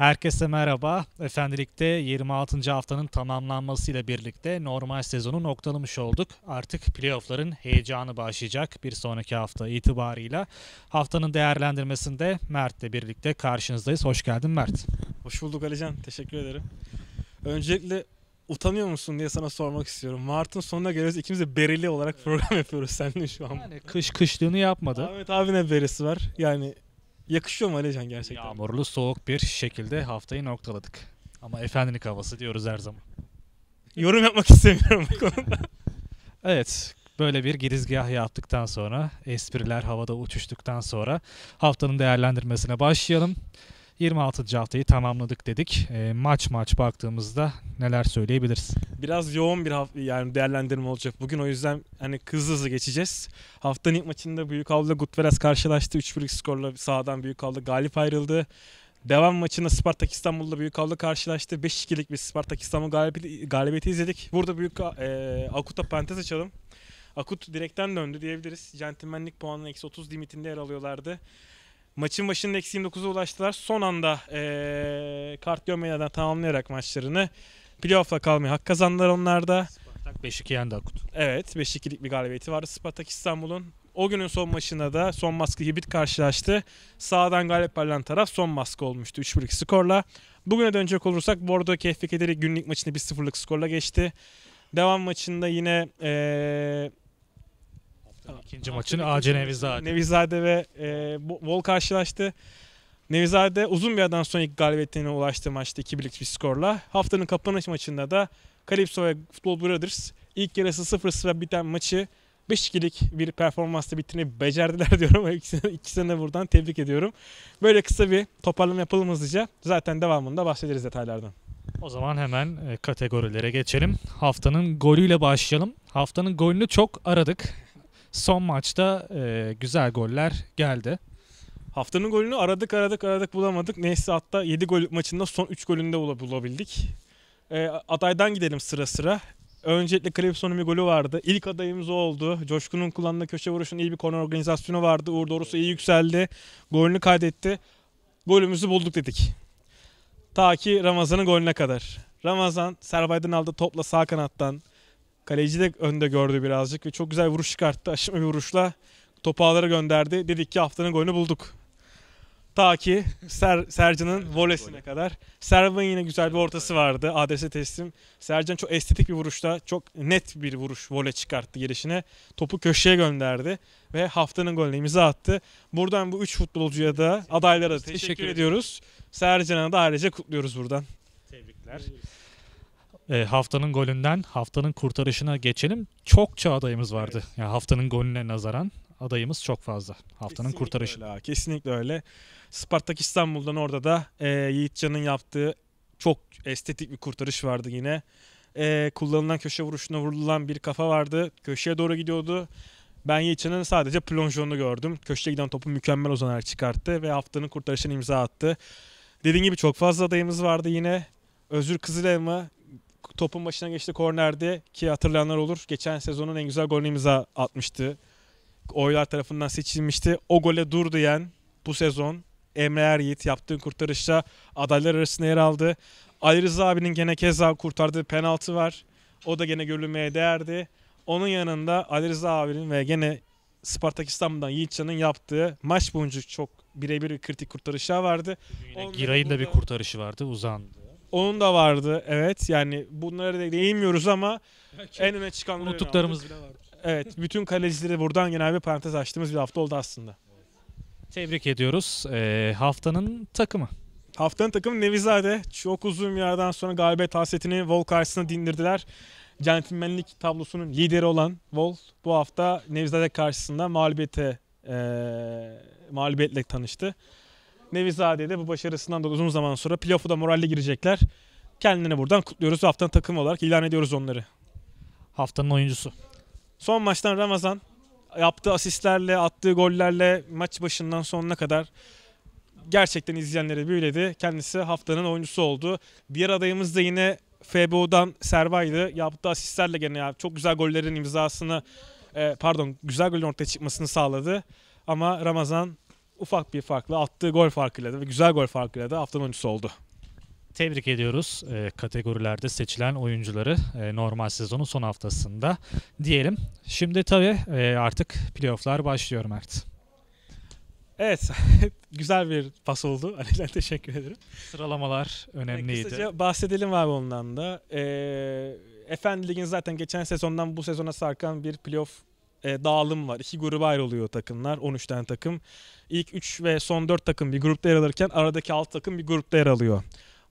Herkese merhaba. Efendilik'te 26. haftanın tamamlanmasıyla birlikte normal sezonu noktalamış olduk. Artık playoffların heyecanı başlayacak bir sonraki hafta itibarıyla. Haftanın değerlendirmesinde Mert'le birlikte karşınızdayız. Hoş geldin Mert. Hoş bulduk Alican. Teşekkür ederim. Öncelikle utanıyor musun diye sana sormak istiyorum. Mart'ın sonuna geliyoruz. İkimiz de bereli olarak program yapıyoruz seninle şu an. Yani kış kışlığını yapmadı. Ahmet abi ne var? Yani Yakışıyor mu Alecan gerçekten? Yağmurlu soğuk bir şekilde haftayı noktaladık. Ama efendilik havası diyoruz her zaman. Yorum yapmak istemiyorum bu konuda. evet böyle bir girizgah yaptıktan sonra espriler havada uçuştuktan sonra haftanın değerlendirmesine başlayalım. 26. haftayı tamamladık dedik. E, maç maç baktığımızda neler söyleyebiliriz? Biraz yoğun bir hafta yani değerlendirme olacak bugün o yüzden hani hızlı hızlı geçeceğiz. Haftanın ilk maçında Büyük Avla Gutveres karşılaştı. 3 1 skorla sağdan Büyük Avla galip ayrıldı. Devam maçında Spartak İstanbul'da Büyük Avla karşılaştı. 5-2'lik bir Spartak İstanbul galibiyeti, galibiyeti izledik. Burada Büyük e, Akut'a parantez açalım. Akut direkten döndü diyebiliriz. Centilmenlik puanının eksi 30 limitinde yer alıyorlardı. Maçın başında eksi 29'a ulaştılar. Son anda ee, kart görmeden tamamlayarak maçlarını playoff'la kalmaya hak kazandılar onlar da. Spartak 5-2 yendi Akut. Evet 5-2'lik bir galibiyeti vardı Spartak İstanbul'un. O günün son maçında da son maskı hibrit karşılaştı. Sağdan galip verilen taraf son maskı olmuştu 3-1'lik skorla. Bugüne dönecek olursak Bordo KFK'leri günlük maçını 1-0'lık skorla geçti. Devam maçında yine ee, Tamam. İkinci maçını AC Nevizade. Nevizade ve e, Vol karşılaştı. Nevizade uzun bir adan sonra ilk galibiyetine ulaştı maçta 2-1'lik bir skorla. Haftanın kapanış maçında da Calypso ve Futbol Brothers ilk yarısı 0-0 biten maçı 5-2'lik bir performansla bitirmeyi becerdiler diyorum. İkisine, ikisine de buradan tebrik ediyorum. Böyle kısa bir toparlama yapalım hızlıca. Zaten devamında bahsederiz detaylardan. O zaman hemen e, kategorilere geçelim. Haftanın golüyle başlayalım. Haftanın golünü çok aradık son maçta e, güzel goller geldi. Haftanın golünü aradık aradık aradık bulamadık. Neyse hatta 7 gol maçında son 3 golünde bulabildik. E, adaydan gidelim sıra sıra. Öncelikle Clebson'un bir golü vardı. İlk adayımız o oldu. Coşkun'un kullandığı köşe vuruşunun iyi bir konu organizasyonu vardı. Uğur Doğrusu iyi yükseldi. Golünü kaydetti. Golümüzü bulduk dedik. Ta ki Ramazan'ın golüne kadar. Ramazan Servay'dan aldı topla sağ kanattan. Kaleci de önde gördü birazcık ve çok güzel vuruş çıkarttı. Aşırı bir vuruşla topu ağlara gönderdi. Dedik ki haftanın golünü bulduk. Ta ki Ser, Sercan'ın volesine kadar. Servan yine güzel bir ortası vardı. Adrese teslim. Sercan çok estetik bir vuruşla çok net bir vuruş vole çıkarttı girişine. Topu köşeye gönderdi ve haftanın golünü imza attı. Buradan bu üç futbolcuya da adaylara teşekkür, teşekkür ediyoruz. Sercan'a da ayrıca kutluyoruz buradan. Tebrikler e, haftanın golünden haftanın kurtarışına geçelim. Çokça adayımız vardı. Evet. Yani haftanın golüne nazaran adayımız çok fazla. Haftanın kurtarışı. kesinlikle öyle. Spartak İstanbul'dan orada da e, Yiğitcan'ın yaptığı çok estetik bir kurtarış vardı yine. E, kullanılan köşe vuruşuna vurulan bir kafa vardı. Köşeye doğru gidiyordu. Ben Yiğitcan'ın sadece plonjonu gördüm. Köşeye giden topu mükemmel Ozan er çıkarttı ve haftanın kurtarışını imza attı. Dediğim gibi çok fazla adayımız vardı yine. Özür Kızılelma Topun başına geçti kornerde ki hatırlayanlar olur. Geçen sezonun en güzel golünü imza atmıştı. Oylar tarafından seçilmişti. O gole dur diyen bu sezon Emre Er yaptığı kurtarışta adaylar arasında yer aldı. Ali Rıza abinin gene keza kurtardığı penaltı var. O da gene görülmeye değerdi. Onun yanında Ali Rıza abinin ve gene Spartak İstanbul'dan Yiğitcan'ın yaptığı maç boyunca çok birebir kritik kurtarışlar vardı. Giray'ın da bir kurtarışı vardı uzandı. Onun da vardı evet. Yani bunlara da değinmiyoruz ama Belki en öne çıkan unuttuklarımız bile vardır. Evet bütün kalecileri buradan genel bir parantez açtığımız bir hafta oldu aslında. Tebrik ediyoruz. Ee, haftanın takımı. Haftanın takımı Nevizade. Çok uzun bir yerden sonra galibiyet hasretini Vol karşısına dindirdiler. Centilmenlik tablosunun lideri olan Vol bu hafta Nevizade karşısında mağlubiyete e, mağlubiyetle tanıştı. Nevizade'de bu başarısından da uzun zaman sonra playoff'u da moralle girecekler. Kendilerini buradan kutluyoruz. Haftanın takım olarak ilan ediyoruz onları. Haftanın oyuncusu. Son maçtan Ramazan yaptığı asistlerle, attığı gollerle maç başından sonuna kadar gerçekten izleyenleri büyüledi. Kendisi haftanın oyuncusu oldu. Diğer adayımız da yine FBO'dan Serva'ydı. Yaptığı asistlerle gene ya, çok güzel gollerin imzasını e, pardon güzel golün ortaya çıkmasını sağladı. Ama Ramazan ufak bir farkla attığı gol farkıyla da ve güzel gol farkıyla da haftanın oyuncusu oldu. Tebrik ediyoruz e, kategorilerde seçilen oyuncuları e, normal sezonun son haftasında diyelim. Şimdi tabii e, artık playofflar başlıyor Mert. Evet, güzel bir pas oldu. Ali'den teşekkür ederim. Sıralamalar önemliydi. Kısaca bahsedelim abi ondan da. Ee, Efendi Lig'in zaten geçen sezondan bu sezona sarkan bir playoff e, dağılım var. İki gruba ayrılıyor takımlar. 13 tane takım. İlk 3 ve son 4 takım bir grupta yer alırken aradaki 6 takım bir grupta yer alıyor.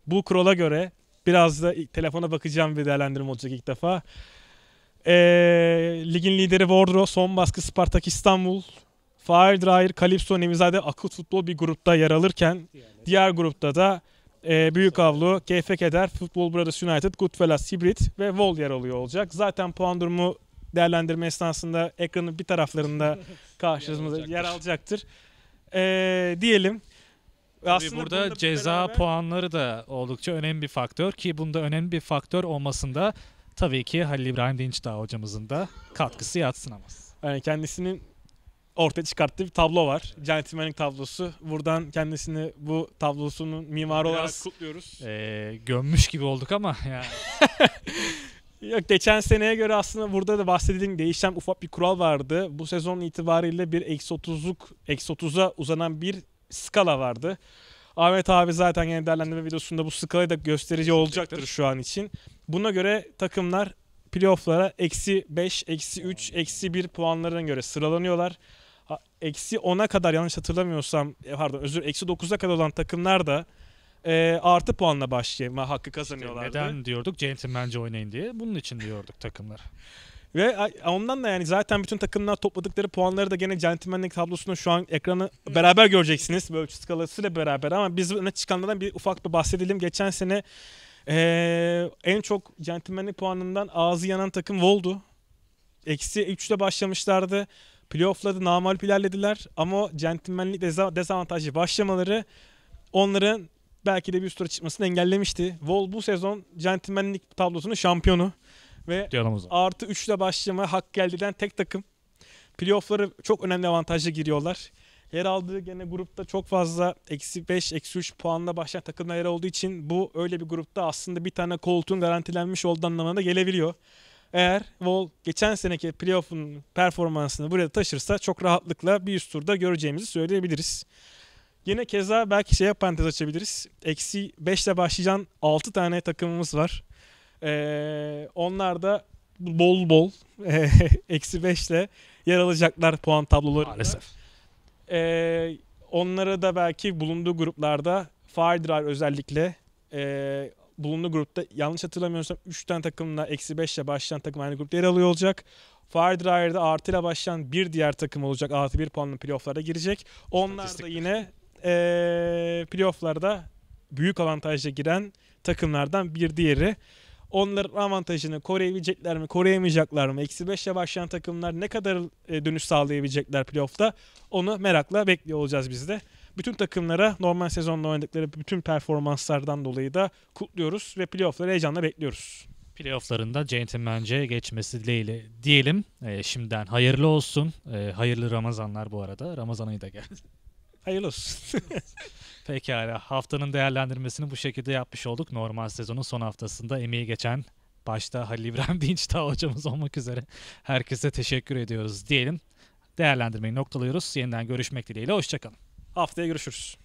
Bu kurala göre biraz da telefona bakacağım bir değerlendirme olacak ilk defa. E, ligin lideri Wardro, son baskı Spartak İstanbul, Fire Dryer, Calypso, Nemizade, Akut Futbol bir grupta yer alırken diğer grupta da e, Büyük Avlu, KF Keder, Futbol Brothers United, Goodfellas, Hibrit ve Vol yer alıyor olacak. Zaten puan durumu değerlendirme esnasında ekranın bir taraflarında karşımızda yer, alacaktır. Ee, diyelim. Tabii Aslında burada ceza beraber... puanları da oldukça önemli bir faktör ki bunda önemli bir faktör olmasında tabii ki Halil İbrahim Dinçdağ hocamızın da katkısı yatsınamaz. Yani kendisinin ortaya çıkarttığı bir tablo var. Centilmenlik tablosu. Buradan kendisini bu tablosunun mimarı olarak kutluyoruz. E, gömmüş gibi olduk ama yani. Yok geçen seneye göre aslında burada da bahsedildiğim değişen ufak bir kural vardı. Bu sezon itibariyle bir eksi 30'luk, eksi 30'a uzanan bir skala vardı. Ahmet abi zaten yani değerlendirme videosunda bu skalayı da gösterici olacaktır şu an için. Buna göre takımlar playofflara eksi 5, eksi 3, eksi 1 puanlarına göre sıralanıyorlar. Eksi 10'a kadar yanlış hatırlamıyorsam, e, pardon özür, eksi 9'a kadar olan takımlar da e, artı puanla başlama hakkı kazanıyorlardı. İşte neden diyorduk? Gentleman'ce oynayın diye. Bunun için diyorduk takımlar. Ve ondan da yani zaten bütün takımlar topladıkları puanları da gene centilmenlik tablosunu şu an ekranı beraber göreceksiniz. Böyle ölçü skalasıyla beraber ama biz öne çıkanlardan bir ufak bir bahsedelim. Geçen sene ee, en çok centilmenlik puanından ağzı yanan takım Vol'du. Eksi 3 ile başlamışlardı. playoffladı, namalüp ilerlediler ama centilmenlik dezavantajlı başlamaları onların belki de bir üst tura çıkmasını engellemişti. Vol bu sezon centilmenlik tablosunun şampiyonu ve artı 3 ile başlama hak geldiğinden tek takım. Playoff'ları çok önemli avantajlı giriyorlar. Yer aldığı gene grupta çok fazla eksi 5, eksi 3 puanla başlayan takımlar yer olduğu için bu öyle bir grupta aslında bir tane koltuğun garantilenmiş olduğu anlamına da gelebiliyor. Eğer Vol geçen seneki playoff'un performansını buraya taşırsa çok rahatlıkla bir üst turda göreceğimizi söyleyebiliriz. Yine keza belki şeye parantez açabiliriz. Eksi 5 ile başlayan 6 tane takımımız var. Ee, onlar da bol bol eksi 5 ile yer alacaklar puan tabloları. Maalesef. Ee, onlara da belki bulunduğu gruplarda Fire Drive özellikle e, bulunduğu grupta yanlış hatırlamıyorsam 3 tane takımla eksi 5 ile başlayan takım aynı grupta yer alıyor olacak. Fire Drive'da artı ile başlayan bir diğer takım olacak. Artı bir puanlı playofflara girecek. Onlar da yine e, playofflarda büyük avantajla giren takımlardan bir diğeri. Onların avantajını koruyabilecekler mi, koruyamayacaklar mı? Eksi 5'le başlayan takımlar ne kadar e, dönüş sağlayabilecekler playoff'ta? Onu merakla bekliyor olacağız biz de. Bütün takımlara normal sezonda oynadıkları bütün performanslardan dolayı da kutluyoruz ve playoff'ları heyecanla bekliyoruz. Playoff'larında centilmence geçmesi dileğiyle diyelim. E, şimdiden hayırlı olsun. E, hayırlı Ramazanlar bu arada. Ramazan ayı da geldi. Hayırlı olsun. Pekala haftanın değerlendirmesini bu şekilde yapmış olduk. Normal sezonun son haftasında emeği geçen başta Halil İbrahim Dinçtağ hocamız olmak üzere herkese teşekkür ediyoruz diyelim. Değerlendirmeyi noktalıyoruz. Yeniden görüşmek dileğiyle hoşçakalın. Haftaya görüşürüz.